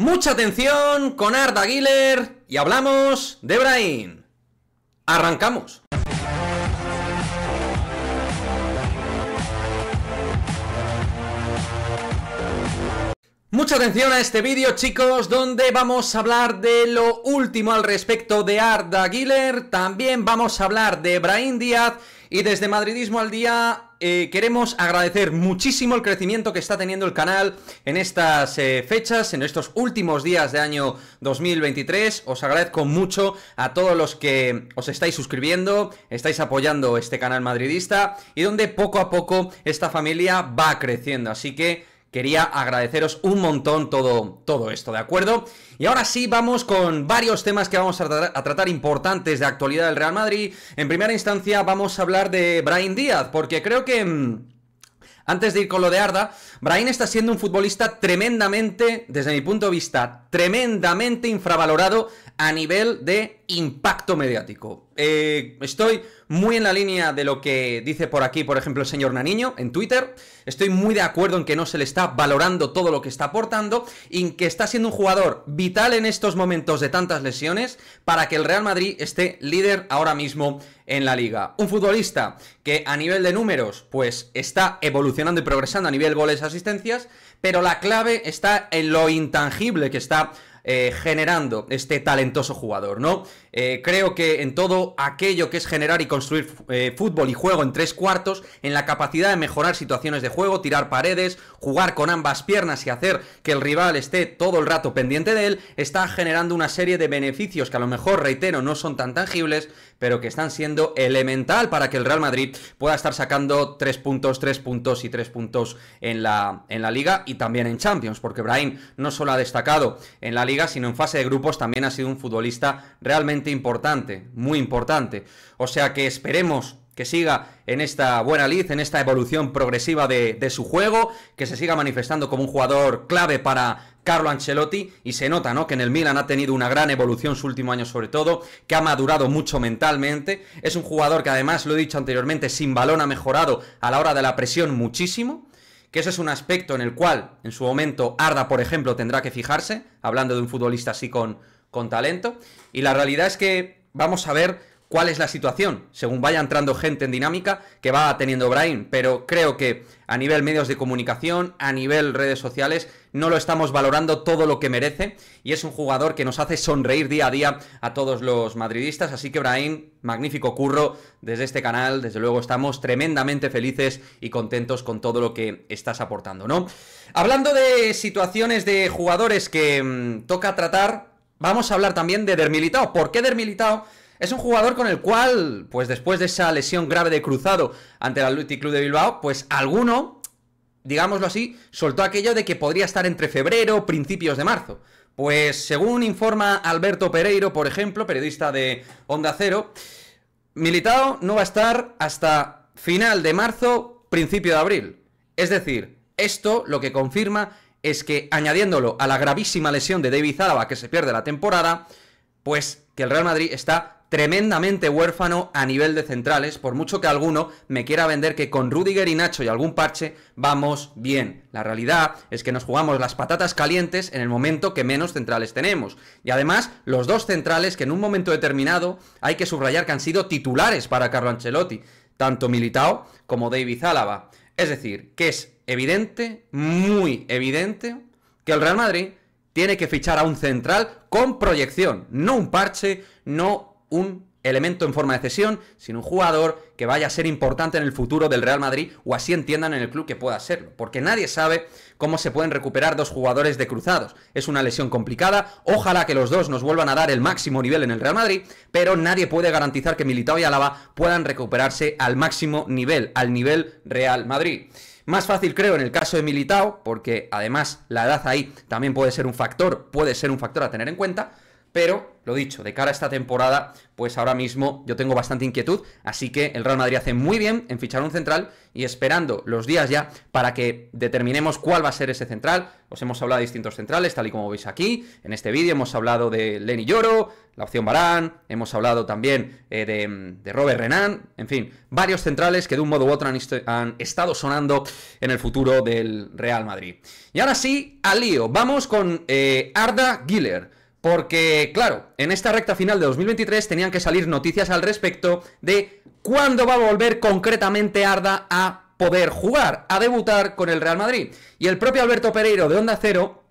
Mucha atención con Arda Giler y hablamos de Brain. Arrancamos. Mucha atención a este vídeo chicos, donde vamos a hablar de lo último al respecto de Arda Giler, también vamos a hablar de Brain Díaz y desde Madridismo al Día eh, queremos agradecer muchísimo el crecimiento que está teniendo el canal en estas eh, fechas, en estos últimos días de año 2023. Os agradezco mucho a todos los que os estáis suscribiendo, estáis apoyando este canal madridista y donde poco a poco esta familia va creciendo. Así que quería agradeceros un montón todo, todo esto, ¿de acuerdo? Y ahora sí, vamos con varios temas que vamos a, tratar importantes de actualidad del Real Madrid. En primera instancia vamos a hablar de Brian Díaz, porque creo que... Mm, antes de ir con lo de Arda, Brain está siendo un futbolista tremendamente, desde mi punto de vista, tremendamente infravalorado a nivel de impacto mediático. Eh, estoy muy en la línea de lo que dice por aquí, por ejemplo, el señor Naniño en Twitter. Estoy muy de acuerdo en que no se le está valorando todo lo que está aportando y que está siendo un jugador vital en estos momentos de tantas lesiones para que el Real Madrid esté líder ahora mismo en la liga. Un futbolista que a nivel de números, pues está evolucionando y progresando a nivel goles asistencias, pero la clave está en lo intangible que está eh, generando este talentoso jugador, ¿no? Eh, creo que en todo aquello que es generar y construir eh, fútbol y juego en tres cuartos, en la capacidad de mejorar situaciones de juego, tirar paredes, jugar con ambas piernas y hacer que el rival esté todo el rato pendiente de él, está generando una serie de beneficios que a lo mejor, reitero, no son tan tangibles, pero que están siendo elemental para que el Real Madrid pueda estar sacando tres puntos, tres puntos y tres puntos en la, en la liga y también en Champions, porque Brahim no solo ha destacado en la liga, sino en fase de grupos también ha sido un futbolista realmente importante, muy importante. O sea que esperemos que siga en esta buena lid, en esta evolución progresiva de, su juego, que se siga manifestando como un jugador clave para Carlo Ancelotti, y se nota, ¿no? Que en el Milan ha tenido una gran evolución su último año sobre todo, que ha madurado mucho mentalmente, es un jugador que además, lo he dicho anteriormente, sin balón ha mejorado a la hora de la presión muchísimo, que ese es un aspecto en el cual en su momento Arda, por ejemplo, tendrá que fijarse, hablando de un futbolista así con, con talento. Y la realidad es que vamos a ver cuál es la situación, según vaya entrando gente en dinámica que va teniendo brain pero creo que a nivel medios de comunicación, a nivel redes sociales, no lo estamos valorando todo lo que merece y es un jugador que nos hace sonreír día a día a todos los madridistas, así que brain magnífico curro desde este canal, desde luego estamos tremendamente felices y contentos con todo lo que estás aportando, ¿no? Hablando de situaciones de jugadores que mm, toca tratar, vamos a hablar también de Dermilitao, ¿por qué Dermilitao? Es un jugador con el cual, pues después de esa lesión grave de cruzado ante el Athletic Club de Bilbao, pues alguno, digámoslo así, soltó aquello de que podría estar entre febrero, principios de marzo. Pues según informa Alberto Pereiro, por ejemplo, periodista de Onda Cero, Militado no va a estar hasta final de marzo, principio de abril. Es decir, esto lo que confirma es que añadiéndolo a la gravísima lesión de David Zalaba que se pierde la temporada, pues que el Real Madrid está tremendamente huérfano a nivel de centrales, por mucho que alguno me quiera vender que con Rudiger y Nacho y algún parche vamos bien. La realidad es que nos jugamos las patatas calientes en el momento que menos centrales tenemos. Y además, los dos centrales que en un momento determinado hay que subrayar que han sido titulares para Carlo Ancelotti, tanto Militao como David Álava. Es decir, que es evidente, muy evidente, que el Real Madrid tiene que fichar a un central con proyección, no un parche, no un elemento en forma de cesión, sino un jugador que vaya a ser importante en el futuro del Real Madrid o así entiendan en el club que pueda serlo, porque nadie sabe cómo se pueden recuperar dos jugadores de cruzados. Es una lesión complicada, ojalá que los dos nos vuelvan a dar el máximo nivel en el Real Madrid, pero nadie puede garantizar que Militao y Alaba puedan recuperarse al máximo nivel, al nivel Real Madrid. Más fácil creo en el caso de Militao, porque además la edad ahí también puede ser un factor, puede ser un factor a tener en cuenta, pero, lo dicho, de cara a esta temporada, pues ahora mismo yo tengo bastante inquietud, así que el Real Madrid hace muy bien en fichar un central y esperando los días ya para que determinemos cuál va a ser ese central. Os hemos hablado de distintos centrales, tal y como veis aquí, en este vídeo hemos hablado de Lenny Lloro, la opción Barán, hemos hablado también eh, de, Robert Renan, en fin, varios centrales que de un modo u otro han, estado sonando en el futuro del Real Madrid. Y ahora sí, al lío, vamos con eh, Arda Giller. Porque, claro, en esta recta final de 2023 tenían que salir noticias al respecto de cuándo va a volver concretamente Arda a poder jugar, a debutar con el Real Madrid. Y el propio Alberto Pereiro de Onda Cero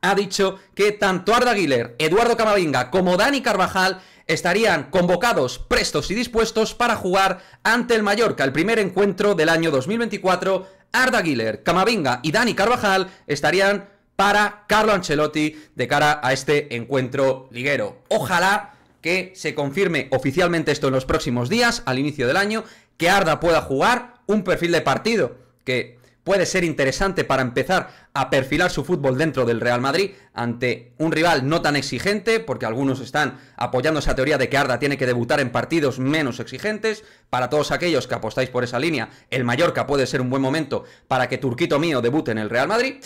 ha dicho que tanto Arda Aguiler, Eduardo Camavinga como Dani Carvajal estarían convocados, prestos y dispuestos para jugar ante el Mallorca, el primer encuentro del año 2024. Arda Aguiler, Camavinga y Dani Carvajal estarían para Carlo Ancelotti de cara a este encuentro liguero. Ojalá que se confirme oficialmente esto en los próximos días, al inicio del año, que Arda pueda jugar un perfil de partido que puede ser interesante para empezar a perfilar su fútbol dentro del Real Madrid ante un rival no tan exigente, porque algunos están apoyando esa teoría de que Arda tiene que debutar en partidos menos exigentes. Para todos aquellos que apostáis por esa línea, el Mallorca puede ser un buen momento para que Turquito mío debute en el Real Madrid.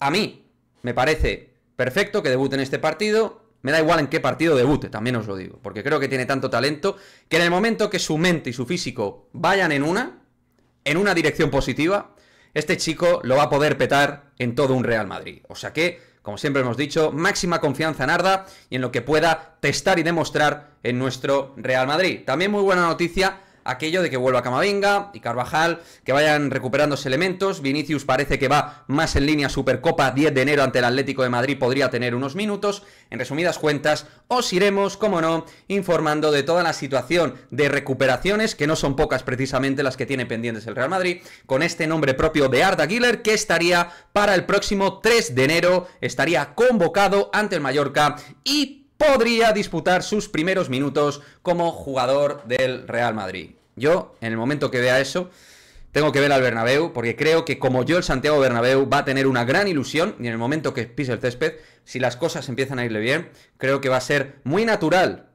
A mí me parece perfecto que debute en este partido. Me da igual en qué partido debute, también os lo digo, porque creo que tiene tanto talento que en el momento que su mente y su físico vayan en una, en una dirección positiva, este chico lo va a poder petar en todo un Real Madrid. O sea que, como siempre hemos dicho, máxima confianza en Arda y en lo que pueda testar y demostrar en nuestro Real Madrid. También muy buena noticia aquello de que vuelva Camavinga y Carvajal, que vayan sus elementos. Vinicius parece que va más en línea Supercopa 10 de enero ante el Atlético de Madrid, podría tener unos minutos. En resumidas cuentas, os iremos, como no, informando de toda la situación de recuperaciones, que no son pocas precisamente las que tiene pendientes el Real Madrid, con este nombre propio de Arda Giller, que estaría para el próximo 3 de enero, estaría convocado ante el Mallorca y podría disputar sus primeros minutos como jugador del Real Madrid. Yo, en el momento que vea eso, tengo que ver al Bernabéu, porque creo que como yo el Santiago Bernabéu va a tener una gran ilusión, y en el momento que pise el césped, si las cosas empiezan a irle bien, creo que va a ser muy natural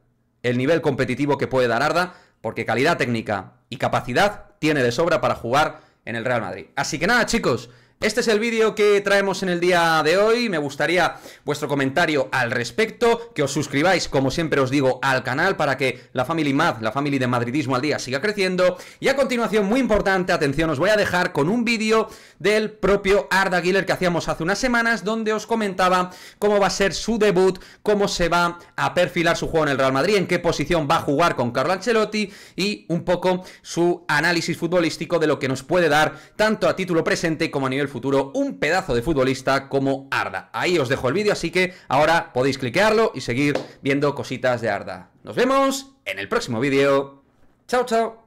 el nivel competitivo que puede dar Arda, porque calidad técnica y capacidad tiene de sobra para jugar en el Real Madrid. Así que nada, chicos, este es el vídeo que traemos en el día de hoy, me gustaría vuestro comentario al respecto, que os suscribáis, como siempre os digo, al canal para que la Family Mad, la Family de Madridismo al día siga creciendo. Y a continuación, muy importante, atención, os voy a dejar con un vídeo del propio Arda Giler que hacíamos hace unas semanas, donde os comentaba cómo va a ser su debut, cómo se va a perfilar su juego en el Real Madrid, en qué posición va a jugar con Carlo Ancelotti y un poco su análisis futbolístico de lo que nos puede dar tanto a título presente como a nivel futuro un pedazo de futbolista como Arda. Ahí os dejo el vídeo, así que ahora podéis cliquearlo y seguir viendo cositas de Arda. Nos vemos en el próximo vídeo. Chao, chao.